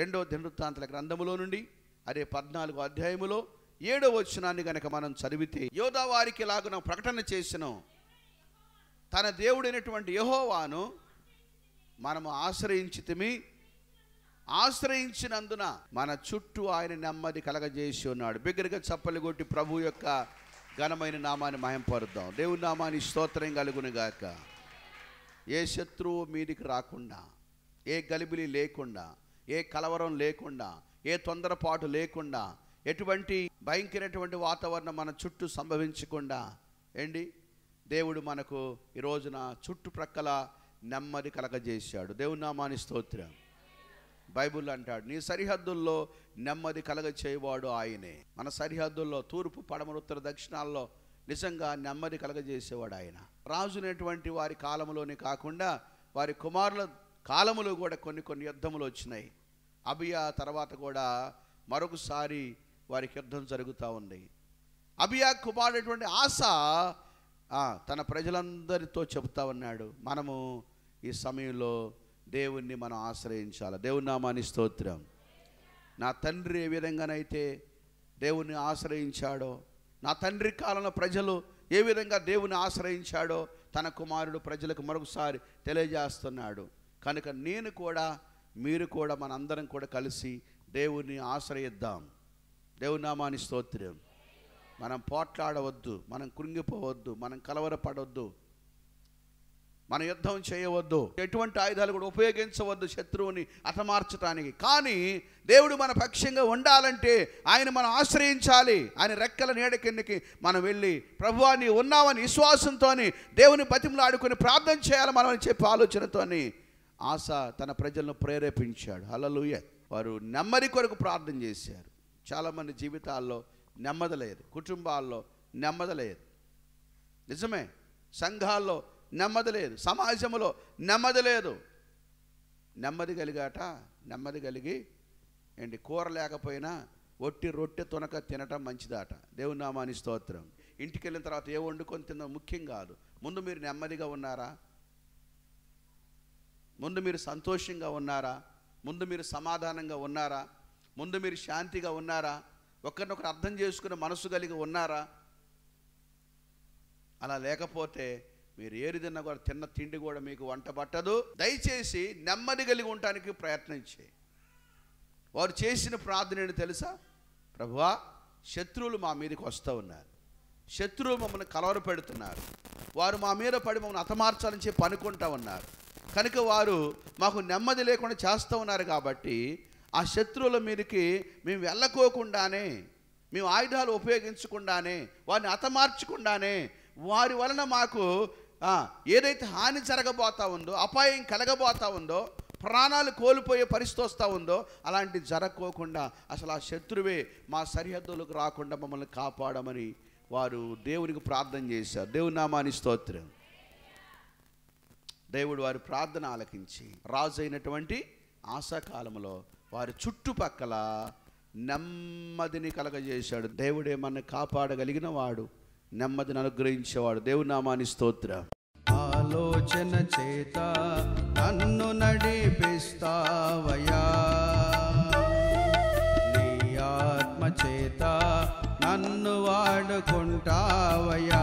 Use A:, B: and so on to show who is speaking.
A: రెండో దినవృత్తాంతల గ్రంథములో నుండి అదే పద్నాలుగో అధ్యాయములో ఏడో వచనాన్ని గనక మనం చదివితే యోధావారికి లాగున ప్రకటన చేసిన తన దేవుడైనటువంటి యహోవాను మనము ఆశ్రయించితిమి ఆశ్రయించినందున మన చుట్టూ ఆయన నెమ్మది కలగజేసి ఉన్నాడు బిగ్గరగా చప్పలు కొట్టి ప్రభు యొక్క ఘనమైన నామాన్ని మయంపరుద్దాం దేవుని నామాన్ని స్తోత్రం కలుగునిగాక ఏ శత్రువు మీదికి రాకుండా ఏ గలిబిలి లేకుండా ఏ కలవరం లేకుండా ఏ తొందరపాటు లేకుండా ఎటువంటి భయంకరటువంటి వాతావరణం మన చుట్టూ సంభవించకుండా ఏంటి దేవుడు మనకు ఈ రోజున చుట్టుప్రక్కల నెమ్మది కలగజేశాడు దేవుని నామాని స్తోత్రం బైబుల్ అంటాడు నీ సరిహద్దుల్లో నెమ్మది కలగ చేయవాడు ఆయనే మన సరిహద్దుల్లో తూర్పు పడమరు ఉత్తర దక్షిణాల్లో నిజంగా నెమ్మది కలగజేసేవాడు ఆయన రాజునేటువంటి వారి కాలంలోనే కాకుండా వారి కుమారుల కాలములో కూడా కొన్ని కొన్ని యుద్ధములు వచ్చినాయి అబియా తర్వాత కూడా మరొకసారి వారికి యుద్ధం జరుగుతూ ఉంది అబియా కుమారుడైనటువంటి ఆశ తన ప్రజలందరితో చెబుతా ఉన్నాడు మనము ఈ సమయంలో దేవుణ్ణి మనం ఆశ్రయించాలి దేవుని నామాని స్తోత్రం నా తండ్రి ఏ విధంగానైతే దేవుణ్ణి ఆశ్రయించాడో నా తండ్రి కాలంలో ప్రజలు ఏ విధంగా దేవుని ఆశ్రయించాడో తన కుమారుడు ప్రజలకు మరొకసారి తెలియజేస్తున్నాడు కనుక నేను కూడా మీరు కూడా మనందరం కూడా కలిసి దేవుణ్ణి ఆశ్రయిద్దాం దేవునామాని స్తోత్రం మనం పోట్లాడవద్దు మనం కృంగిపోవద్దు మనం కలవరపడవద్దు మన యుద్ధం చేయవద్దు ఎటువంటి ఆయుధాలు కూడా ఉపయోగించవద్దు శత్రువుని అతమార్చడానికి కానీ దేవుడు మన పక్షంగా ఉండాలంటే ఆయన మనం ఆశ్రయించాలి ఆయన రెక్కల నీడ కిందకి మనం వెళ్ళి ప్రభువాన్ని ఉన్నామని విశ్వాసంతో దేవుని బతిమలాడుకుని ప్రార్థన చేయాలి మనం అని చెప్పి ఆలోచనతోని ఆశ తన ప్రజలను ప్రేరేపించాడు హలలుయ వారు నెమ్మది కొరకు ప్రార్థన చేశారు చాలామంది జీవితాల్లో నెమ్మది లేదు కుటుంబాల్లో నెమ్మది లేదు నిజమే సంఘాల్లో నెమ్మది లేదు సమాజంలో నెమ్మది లేదు నెమ్మది కలిగాట నెమ్మది కలిగి ఏంటి కూర లేకపోయినా ఒట్టి రొట్టె తునక తినటం మంచిదాట దేవునామాని స్తోత్రం ఇంటికి వెళ్ళిన తర్వాత ఏ వండుకొని తినడం ముఖ్యం కాదు ముందు మీరు నెమ్మదిగా ఉన్నారా ముందు మీరు సంతోషంగా ఉన్నారా ముందు మీరు సమాధానంగా ఉన్నారా ముందు మీరు శాంతిగా ఉన్నారా ఒకరినొకరు అర్థం చేసుకునే మనసు కలిగి ఉన్నారా అలా లేకపోతే మీరు ఏరి కూడా తిన్న తిండి కూడా మీకు వంట పట్టదు దయచేసి నెమ్మది కలిగి ఉండటానికి ప్రయత్నం చేయి వారు చేసిన ప్రార్థన తెలుసా ప్రభువా శత్రువులు మా మీదకి వస్తూ ఉన్నారు శత్రువులు మమ్మల్ని కలవర పెడుతున్నారు వారు మా మీద పడి మమ్మల్ని అతమార్చాలని చెప్పి అనుకుంటా ఉన్నారు కనుక వారు మాకు నెమ్మది లేకుండా చేస్తూ ఉన్నారు కాబట్టి ఆ శత్రువుల మీదకి మేము వెళ్ళకోకుండానే మేము ఆయుధాలు ఉపయోగించకుండానే వారిని అతమార్చకుండానే వారి వలన మాకు ఏదైతే హాని జరగబోతా ఉందో అపాయం కలగబోతా ఉందో ప్రాణాలు కోల్పోయే పరిస్థితి వస్తూ ఉందో అలాంటి జరగకోకుండా అసలు ఆ శత్రువే మా సరిహద్దులకు రాకుండా మమ్మల్ని కాపాడమని వారు దేవునికి ప్రార్థన చేశారు దేవునామాని స్తోత్రం దేవుడు వారి ప్రార్థన ఆలకించి రాజు అయినటువంటి ఆశాకాలంలో వారి చుట్టుపక్కల నెమ్మదిని కలగజేశాడు దేవుడే మన కాపాడగలిగిన వాడు నెమ్మదిని అనుగ్రహించేవాడు దేవు నామాని స్తోత్ర ఆలోచన చేత నన్ను నడిపిస్తావయా నీ ఆత్మ చేత నన్ను వాడుకుంటావయా